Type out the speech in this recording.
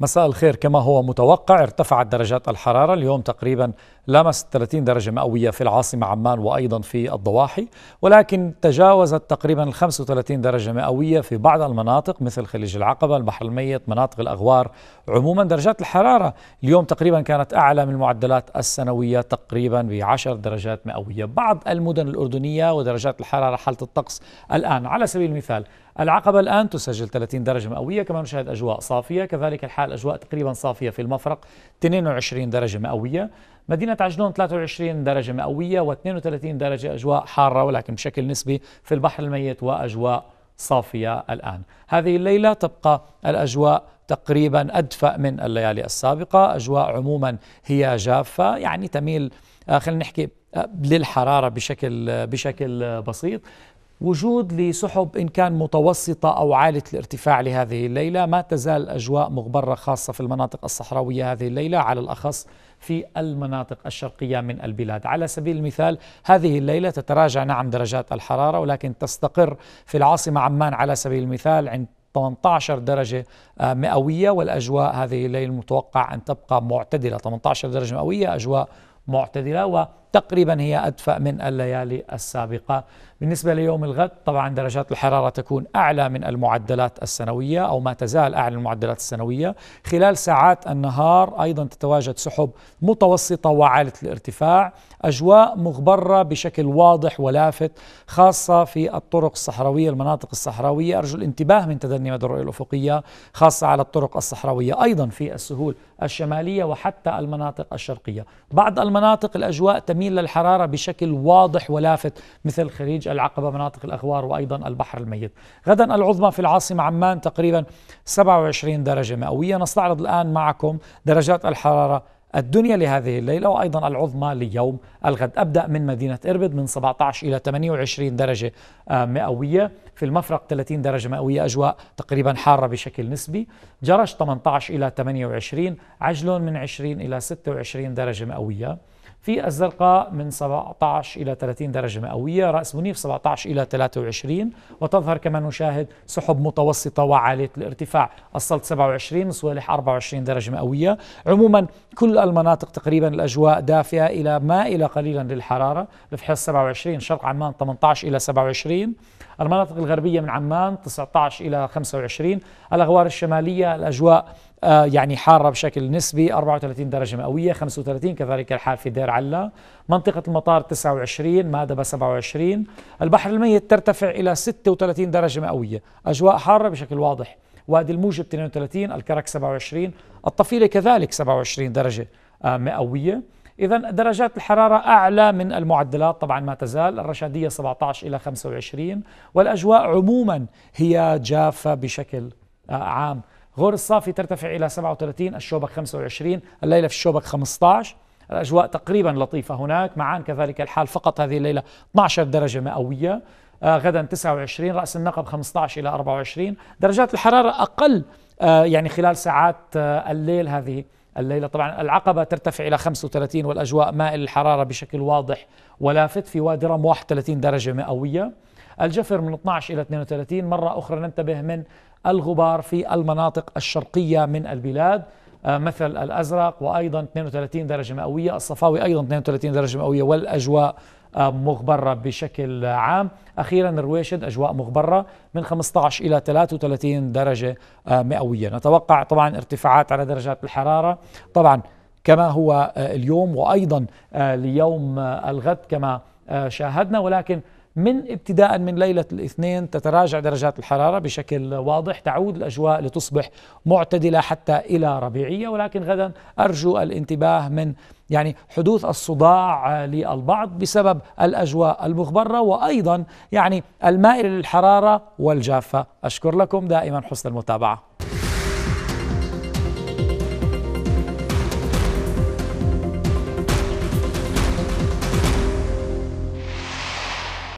مساء الخير كما هو متوقع ارتفعت درجات الحرارة اليوم تقريبا لمست 30 درجة مئوية في العاصمة عمان وأيضا في الضواحي ولكن تجاوزت تقريبا 35 درجة مئوية في بعض المناطق مثل خليج العقبة البحر الميت مناطق الأغوار عموما درجات الحرارة اليوم تقريبا كانت أعلى من المعدلات السنوية تقريبا ب 10 درجات مئوية بعض المدن الأردنية ودرجات الحرارة حالة الطقس الآن على سبيل المثال العقبة الآن تسجل 30 درجة مئوية كما نشاهد أجواء صافية كذلك الحال أجواء تقريبا صافية في المفرق 22 درجة مئوية مدينة عجلون 23 درجة مئوية و32 درجة أجواء حارة ولكن بشكل نسبي في البحر الميت وأجواء صافية الآن هذه الليلة تبقى الأجواء تقريبا أدفأ من الليالي السابقة أجواء عموما هي جافة يعني تميل آه، خلينا نحكي آه، للحرارة بشكل آه، بشكل بسيط وجود لسحب إن كان متوسطة أو عالية الارتفاع لهذه الليلة ما تزال الأجواء مغبرة خاصة في المناطق الصحراوية هذه الليلة على الأخص في المناطق الشرقية من البلاد على سبيل المثال هذه الليلة تتراجع نعم درجات الحرارة ولكن تستقر في العاصمة عمان على سبيل المثال عند 18 درجة آه، مئوية والأجواء هذه الليلة المتوقع أن تبقى معتدلة 18 درجة مئوية أجواء معتدلة و تقريبا هي أدفأ من الليالي السابقة بالنسبة ليوم الغد طبعا درجات الحرارة تكون أعلى من المعدلات السنوية أو ما تزال أعلى من المعدلات السنوية خلال ساعات النهار أيضا تتواجد سحب متوسطة وعالية الارتفاع أجواء مغبرة بشكل واضح ولافت خاصة في الطرق الصحراوية المناطق الصحراوية أرجو الانتباه من تدني مدى الرؤية الأفقية خاصة على الطرق الصحراوية أيضا في السهول الشمالية وحتى المناطق الشرقية بعض المناطق الأجواء تميل للحرارة بشكل واضح ولافت مثل خليج العقبة مناطق الأغوار وأيضا البحر الميت غدا العظمى في العاصمة عمان تقريبا 27 درجة مئوية نستعرض الآن معكم درجات الحرارة الدنيا لهذه الليلة وأيضا العظمى ليوم الغد أبدأ من مدينة إربد من 17 إلى 28 درجة آه، مئوية في المفرق 30 درجة مئوية أجواء تقريبا حارة بشكل نسبي جرش 18 إلى 28 عجلون من 20 إلى 26 درجة مئوية في الزرقاء من 17 إلى 30 درجة مئوية رأس منيف 17 إلى 23 وتظهر كما نشاهد سحب متوسطة وعالية الارتفاع السلط 27 صوالح 24 درجة مئوية عموما كل المناطق تقريبا الأجواء دافئة إلى مائلة قليلا للحرارة لفحص 27 شرق عمان 18 إلى 27 المناطق الغربية من عمان 19 إلى 25 الأغوار الشمالية الأجواء آه، يعني حارة بشكل نسبي 34 درجة مئوية 35 كذلك الحال في دير علا منطقة المطار 29 مادبة 27 البحر الميت ترتفع إلى 36 درجة مئوية أجواء حارة بشكل واضح وادي الموجب 32 الكرك 27 الطفيلة كذلك 27 درجة آه، مئوية إذا درجات الحرارة أعلى من المعدلات طبعا ما تزال الرشادية 17 إلى 25 والأجواء عموما هي جافة بشكل آه، عام غور الصافي ترتفع إلى 37 الشوبك 25 الليلة في الشوبك 15 الأجواء تقريبا لطيفة هناك معان كذلك الحال فقط هذه الليلة 12 درجة مئوية آه غدا 29 رأس النقب 15 إلى 24 درجات الحرارة أقل آه يعني خلال ساعات آه الليل هذه الليلة طبعا العقبة ترتفع إلى 35 والأجواء مائل الحرارة بشكل واضح ولافت في وادي رم 31 درجة مئوية الجفر من 12 إلى 32 مرة أخرى ننتبه من الغبار في المناطق الشرقية من البلاد آه، مثل الأزرق وأيضا 32 درجة مئوية الصفاوي أيضا 32 درجة مئوية والأجواء آه، مغبرة بشكل عام أخيرا الرويشد أجواء مغبرة من 15 إلى 33 درجة آه، مئوية نتوقع طبعا ارتفاعات على درجات الحرارة طبعا كما هو اليوم وأيضا ليوم الغد كما شاهدنا ولكن من ابتداء من ليلة الاثنين تتراجع درجات الحرارة بشكل واضح تعود الأجواء لتصبح معتدلة حتى إلى ربيعية ولكن غدا أرجو الانتباه من يعني حدوث الصداع للبعض بسبب الأجواء المغبرة وأيضا يعني المائل للحرارة والجافة أشكر لكم دائما حسن المتابعة